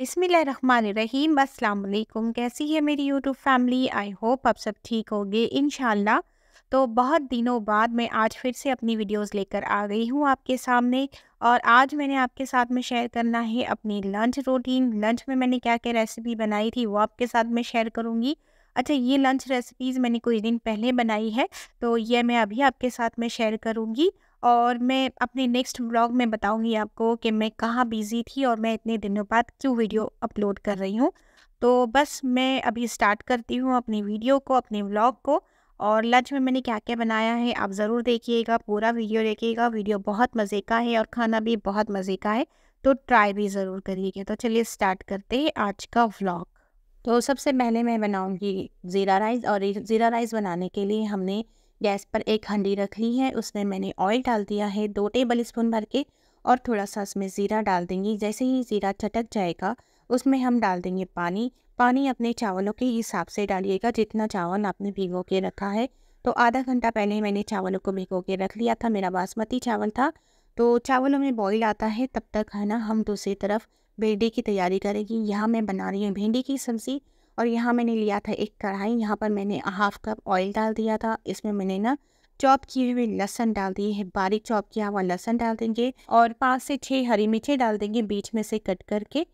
बसमिलीम अल्लाम कैसी है मेरी यूट्यूब फैमिली आई होप आप सब ठीक होंगे इन तो बहुत दिनों बाद मैं आज फिर से अपनी वीडियोस लेकर आ गई हूँ आपके सामने और आज मैंने आपके साथ में शेयर करना है अपनी लंच रूटीन लंच में मैंने क्या क्या रेसिपी बनाई थी वो आपके साथ में शेयर करूँगी अच्छा ये लंच रेसिपीज़ मैंने कुछ दिन पहले बनाई है तो ये मैं अभी आपके साथ में शेयर करूँगी और मैं अपने नेक्स्ट व्लॉग में बताऊंगी आपको कि मैं कहाँ बिज़ी थी और मैं इतने दिनों बाद क्यों वीडियो अपलोड कर रही हूँ तो बस मैं अभी स्टार्ट करती हूँ अपनी वीडियो को अपने व्लॉग को और लंच में मैंने क्या क्या बनाया है आप ज़रूर देखिएगा पूरा वीडियो देखिएगा वीडियो बहुत मज़े का है और खाना भी बहुत मज़े का है तो ट्राई भी ज़रूर करिएगा तो चलिए स्टार्ट करते हैं आज का व्लॉग तो सबसे पहले मैं बनाऊँगी ज़ीरा राइस और ज़ीरा राइस बनाने के लिए हमने गैस पर एक हंडी रख ली है उसमें मैंने ऑयल डाल दिया है दो टेबल स्पून भर के और थोड़ा सा उसमें ज़ीरा डाल देंगे जैसे ही ज़ीरा चटक जाएगा उसमें हम डाल देंगे पानी पानी अपने चावलों के हिसाब से डालिएगा जितना चावल आपने भिगो के रखा है तो आधा घंटा पहले मैंने चावलों को भिगो के रख लिया था मेरा बासमती चावल था तो चावलों में बॉईल आता है तब तक है ना हम दूसरी तरफ भिंडी की तैयारी करेंगे यहाँ मैं बना रही हूँ भिंडी की सब्ज़ी और यहाँ मैंने लिया था एक कढ़ाई यहाँ पर मैंने हाफ कप ऑयल डाल दिया था इसमें मैंने ना चॉप किए हुए लहसन डाल दिए है बारीक चॉप किया हुआ लहसन डाल देंगे और पाँच से छः हरी मिर्चें डाल देंगे बीच में से कट करके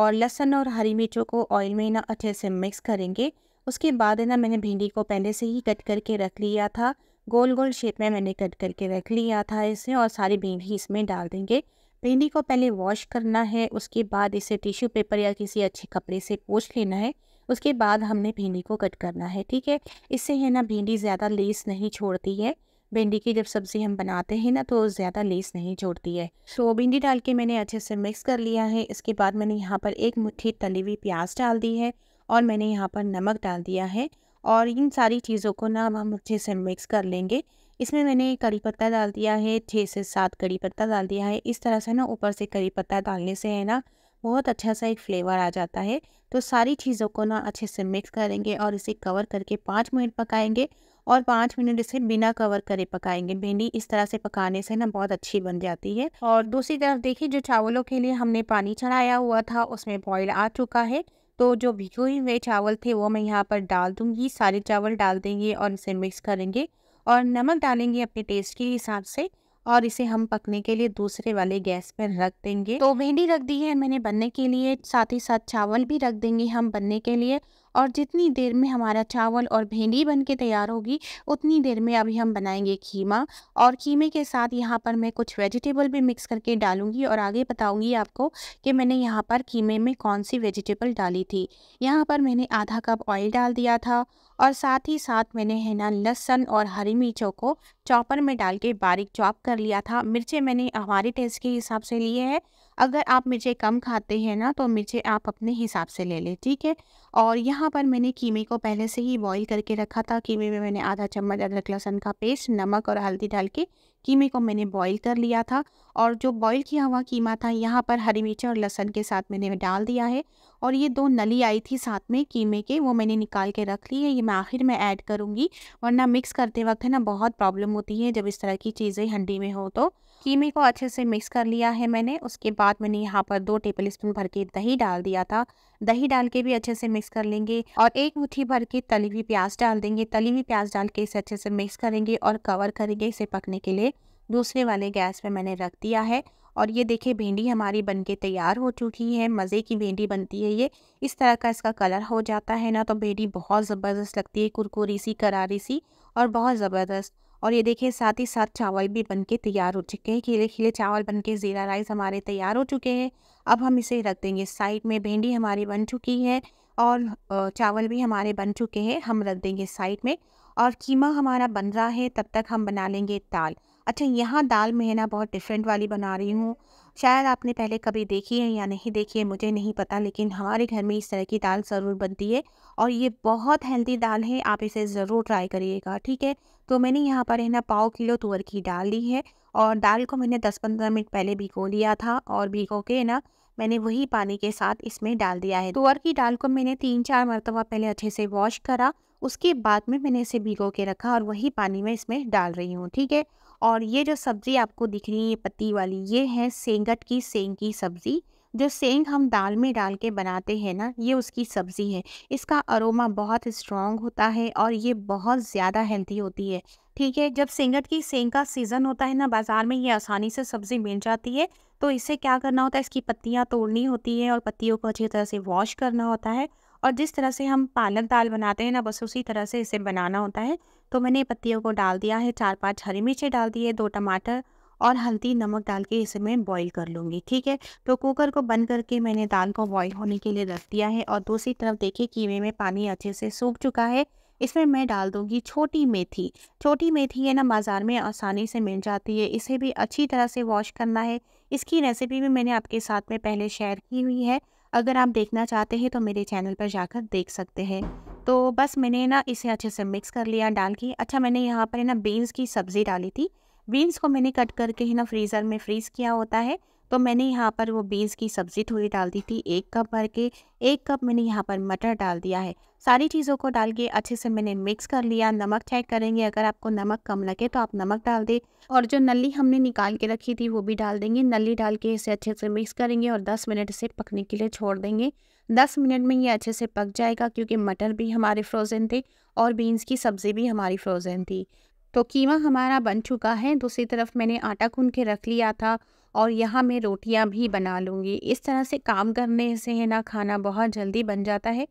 और लहसन और हरी मिर्चों को ऑयल में ना अच्छे से मिक्स करेंगे उसके बाद ना मैंने भिंडी को पहले से ही कट करके रख लिया था गोल गोल शेप में मैंने कट करके रख लिया था इसे और सारी भिंडी इसमें डाल देंगे भिंडी को पहले वॉश करना है उसके बाद इसे टिश्यू पेपर या किसी अच्छे कपड़े से पोछ लेना है उसके बाद हमने भिंडी को कट करना है ठीक है इससे है ना भिंडी ज़्यादा लेस नहीं छोड़ती है भिंडी की जब सब्ज़ी हम बनाते हैं ना तो ज़्यादा लेस नहीं छोड़ती है so, भिंडी डाल के मैंने अच्छे से मिक्स कर लिया है इसके बाद मैंने यहाँ पर एक मुट्ठी तली हुई प्याज डाल दी है और मैंने यहाँ पर नमक डाल दिया है और इन सारी चीज़ों को ना हम अच्छे से मिक्स कर लेंगे इसमें मैंने कड़ी पत्ता डाल दिया है छः से सात कड़ी पत्ता डाल दिया है इस तरह से ना ऊपर से करी पत्ता डालने से है ना बहुत अच्छा सा एक फ्लेवर आ जाता है तो सारी चीज़ों को ना अच्छे से मिक्स करेंगे और इसे कवर करके पाँच मिनट पकाएंगे और पाँच मिनट इसे बिना कवर करे पकाएंगे भिंडी इस तरह से पकाने से ना बहुत अच्छी बन जाती है और दूसरी तरफ देखिए जो चावलों के लिए हमने पानी चढ़ाया हुआ था उसमें बॉयल आ चुका है तो जो भिगे हुए चावल थे वो मैं यहाँ पर डाल दूँगी सारे चावल डाल देंगे और इसे मिक्स करेंगे और नमक डालेंगे अपने टेस्ट के हिसाब से और इसे हम पकने के लिए दूसरे वाले गैस पर रख देंगे तो भिंडी रख दी है मैंने बनने के लिए साथ ही साथ चावल भी रख देंगे हम बनने के लिए और जितनी देर में हमारा चावल और भेंडी बन के तैयार होगी उतनी देर में अभी हम बनाएंगे खीमा और खीमे के साथ यहाँ पर मैं कुछ वेजिटेबल भी मिक्स करके डालूंगी और आगे बताऊंगी आपको कि मैंने यहाँ पर खीमे में कौन सी वेजिटेबल डाली थी यहाँ पर मैंने आधा कप ऑयल डाल दिया था और साथ ही साथ मैंने है ना लहसन और हरी मिर्चों को चॉपर में डाल के बारीक चॉप कर लिया था मिर्चें मैंने हमारे टेस्ट के हिसाब से लिए हैं अगर आप मिर्चे कम खाते हैं ना तो मिर्चे आप अपने हिसाब से ले लें ठीक है और यहाँ पर मैंने कीमे को पहले से ही बॉईल करके रखा था कीमे में मैंने आधा चम्मच अदरक लहसुन का पेस्ट नमक और हल्दी डाल के कीमे को मैंने बॉईल कर लिया था और जो बॉईल किया हुआ कीमा था यहाँ पर हरी मिर्च और लहसन के साथ मैंने डाल दिया है और ये दो नली आई थी साथ में कीमे के वो मैंने निकाल के रख ली है ये मैं आखिर में ऐड करूँगी वरना मिक्स करते वक्त है ना बहुत प्रॉब्लम होती है जब इस तरह की चीज़ें हंडी में हो तो कीमे को अच्छे से मिक्स कर लिया है मैंने उसके बाद मैंने यहाँ पर दो टेबल स्पून भर के दही डाल दिया था दही डाल के भी अच्छे से मिक्स कर लेंगे और एक मुठ्ठी भर के तली हुई प्याज डाल देंगे तली हुई प्याज डाल के इसे अच्छे से मिक्स करेंगे और कवर करेंगे इसे पकने के लिए दूसरे वाले गैस पे मैंने रख दिया है और ये देखिए भिंडी हमारी बन के तैयार हो चुकी है मज़े की भिंडी बनती है ये इस तरह का इसका कलर हो जाता है ना तो भिंडी बहुत ज़बरदस्त लगती है कुरकुरी सी करारी सी और बहुत ज़बरदस्त और ये देखिए साथ ही साथ चावल भी बन के तैयार हो चुके हैं खिले खिले चावल बन के ज़ीरा राइस हमारे तैयार हो चुके हैं अब हम इसे रख देंगे साइड में भिंडी हमारी बन चुकी है और चावल भी हमारे बन चुके हैं हम रख देंगे साइड में और कीमा हमारा बन रहा है तब तक हम बना लेंगे दाल अच्छा यहाँ दाल मैं ना बहुत डिफरेंट वाली बना रही हूँ शायद आपने पहले कभी देखी है या नहीं देखी है मुझे नहीं पता लेकिन हमारे घर में इस तरह की दाल ज़रूर बनती है और ये बहुत हेल्दी दाल है आप इसे ज़रूर ट्राई करिएगा ठीक है तो मैंने यहाँ पर है ना पाव किलो तुअर की डाल ली है और दाल को मैंने 10-15 मिनट पहले भिगो लिया था और भिगो के ना मैंने वही पानी के साथ इसमें डाल दिया है तुअर की दाल को मैंने तीन चार मरतबा पहले अच्छे से वॉश करा उसके बाद में मैंने इसे भिगो के रखा और वही पानी में इसमें डाल रही हूँ ठीक है और ये जो सब्ज़ी आपको दिख रही है पत्ती वाली ये है सेंगट की सेंग की सब्ज़ी जो सेंग हम दाल में डाल के बनाते हैं ना ये उसकी सब्ज़ी है इसका अरोमा बहुत स्ट्रॉन्ग होता है और ये बहुत ज़्यादा हेल्थी होती है ठीक है जब सेंगट की सेंग का सीज़न होता है ना बाज़ार में ये आसानी से सब्ज़ी मिल जाती है तो इसे क्या करना होता है इसकी पत्तियाँ तोड़नी होती है और पत्तियों को अच्छी तरह से वॉश करना होता है और जिस तरह से हम पालक दाल बनाते हैं ना बस उसी तरह से इसे बनाना होता है तो मैंने पत्तियों को डाल दिया है चार पांच हरी मिर्चें डाल दिए दो टमाटर और हल्दी नमक डाल के इसे मैं बॉईल कर लूँगी ठीक है तो कुकर को बंद करके मैंने दाल को बॉईल होने के लिए रख दिया है और दूसरी तरफ देखिए कीवे में पानी अच्छे से सूख चुका है इसमें मैं डाल दूँगी छोटी मेथी छोटी मेथी है ना बाज़ार में आसानी से मिल जाती है इसे भी अच्छी तरह से वॉश करना है इसकी रेसिपी भी मैंने आपके साथ में पहले शेयर की हुई है अगर आप देखना चाहते हैं तो मेरे चैनल पर जाकर देख सकते हैं तो बस मैंने ना इसे अच्छे से मिक्स कर लिया डाल के अच्छा मैंने यहाँ पर है ना बीन्स की सब्ज़ी डाली थी बीन्स को मैंने कट करके ही ना फ्रीज़र में फ्रीज़ किया होता है तो मैंने यहाँ पर वो बीन्स की सब्ज़ी थोड़ी डाल दी थी एक कप भर के एक कप मैंने यहाँ पर मटर डाल दिया है सारी चीज़ों को डाल के अच्छे से मैंने मिक्स कर लिया नमक चेक करेंगे अगर आपको नमक कम लगे तो आप नमक डाल दें और जो नली हमने निकाल के रखी थी वो भी डाल देंगे नली डाल के इसे अच्छे से मिक्स करेंगे और दस मिनट इसे पकने के लिए छोड़ देंगे दस मिनट में ये अच्छे से पक जाएगा क्योंकि मटर भी हमारे फ्रोज़न थे और बीन्स की सब्ज़ी भी हमारी फ्रोज़न थी तो कीमा हमारा बन चुका है दूसरी तरफ मैंने आटा खून के रख लिया था और यहाँ मैं रोटियाँ भी बना लूँगी इस तरह से काम करने से है ना खाना बहुत जल्दी बन जाता है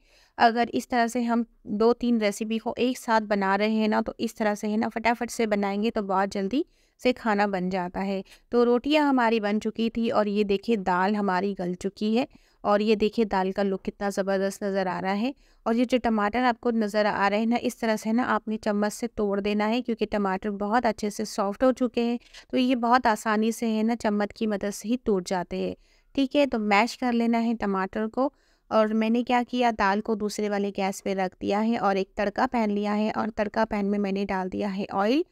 अगर इस तरह से हम दो तीन रेसिपी को एक साथ बना रहे हैं ना तो इस तरह से है ना फटाफट से बनाएंगे तो बहुत जल्दी से खाना बन जाता है तो रोटियाँ हमारी बन चुकी थी और ये देखिए दाल हमारी गल चुकी है और ये देखिए दाल का लुक कितना ज़बरदस्त नज़र आ रहा है और ये जो टमाटर आपको नज़र आ रहे हैं ना इस तरह से ना आपने चम्मच से तोड़ देना है क्योंकि टमाटर बहुत अच्छे से सॉफ्ट हो चुके हैं तो ये बहुत आसानी से है ना चम्मच की मदद से ही टूट जाते हैं ठीक है तो मैश कर लेना है टमाटर को और मैंने क्या किया दाल को दूसरे वाले गैस पे रख दिया है और एक तड़का पैन लिया है और तड़का पैन में मैंने डाल दिया है ऑयल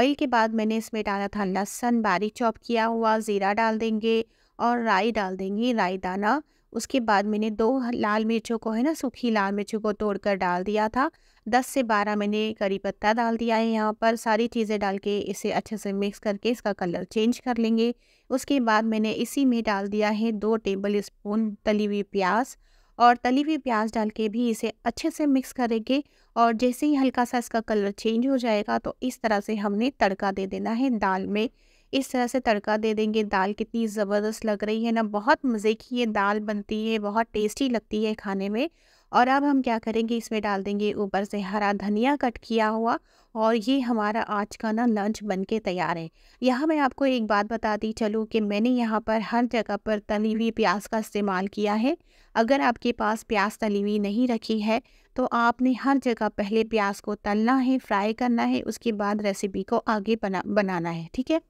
ऑयल के बाद मैंने इसमें डाला था लहसन बारीक चॉप किया हुआ ज़ीरा डाल देंगे और राई डाल देंगे राई दाना उसके बाद मैंने दो लाल मिर्चों को है ना सूखी लाल मिर्चों को तोड़कर डाल दिया था दस से बारह मैंने करी पत्ता डाल दिया है यहाँ पर सारी चीज़ें डाल के इसे अच्छे से मिक्स करके इसका कलर चेंज कर लेंगे उसके बाद मैंने इसी में डाल दिया है दो टेबल स्पून तली हुई प्याज और तली हुई प्याज डाल के भी इसे अच्छे से मिक्स करेंगे और जैसे ही हल्का सा इसका कलर चेंज हो जाएगा तो इस तरह से हमने तड़का दे देना है दाल में इस तरह से तड़का दे देंगे दाल कितनी ज़बरदस्त लग रही है ना बहुत मज़े की ये दाल बनती है बहुत टेस्टी लगती है खाने में और अब हम क्या करेंगे इसमें डाल देंगे ऊपर से हरा धनिया कट किया हुआ और ये हमारा आज का ना लंच बन के तैयार है यहाँ मैं आपको एक बात बताती चलूँ कि मैंने यहाँ पर हर जगह पर तली हुई प्याज का इस्तेमाल किया है अगर आपके पास प्याज तली हुई नहीं रखी है तो आपने हर जगह पहले प्याज को तलना है फ्राई करना है उसके बाद रेसिपी को आगे बना बनाना है ठीक है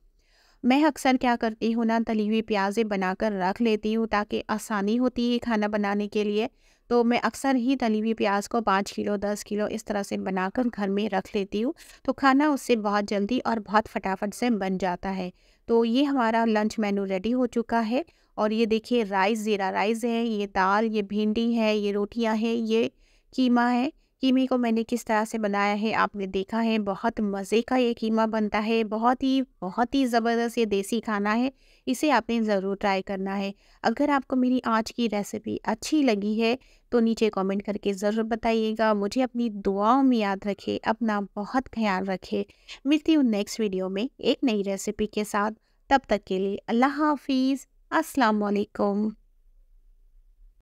मैं अक्सर क्या करती हूँ ना तली हुई प्याजें बनाकर रख लेती हूँ ताकि आसानी होती है खाना बनाने के लिए तो मैं अक्सर ही तली हुई प्याज को पाँच किलो दस किलो इस तरह से बनाकर घर में रख लेती हूँ तो खाना उससे बहुत जल्दी और बहुत फटाफट से बन जाता है तो ये हमारा लंच मेनू रेडी हो चुका है और ये देखिए राइस ज़ीरा राइस है ये दाल ये भिंडी है ये रोटियाँ हैं ये कीमा है कीमे को मैंने किस तरह से बनाया है आपने देखा है बहुत मज़े का ये कीमा बनता है बहुत ही बहुत ही ज़बरदस्त ये देसी खाना है इसे आपने ज़रूर ट्राई करना है अगर आपको मेरी आज की रेसिपी अच्छी लगी है तो नीचे कमेंट करके ज़रूर बताइएगा मुझे अपनी दुआओं में याद रखें अपना बहुत ख्याल रखें मिलती हूँ नेक्स्ट वीडियो में एक नई रेसिपी के साथ तब तक के लिए अल्लाह हाफिज़ असलकुम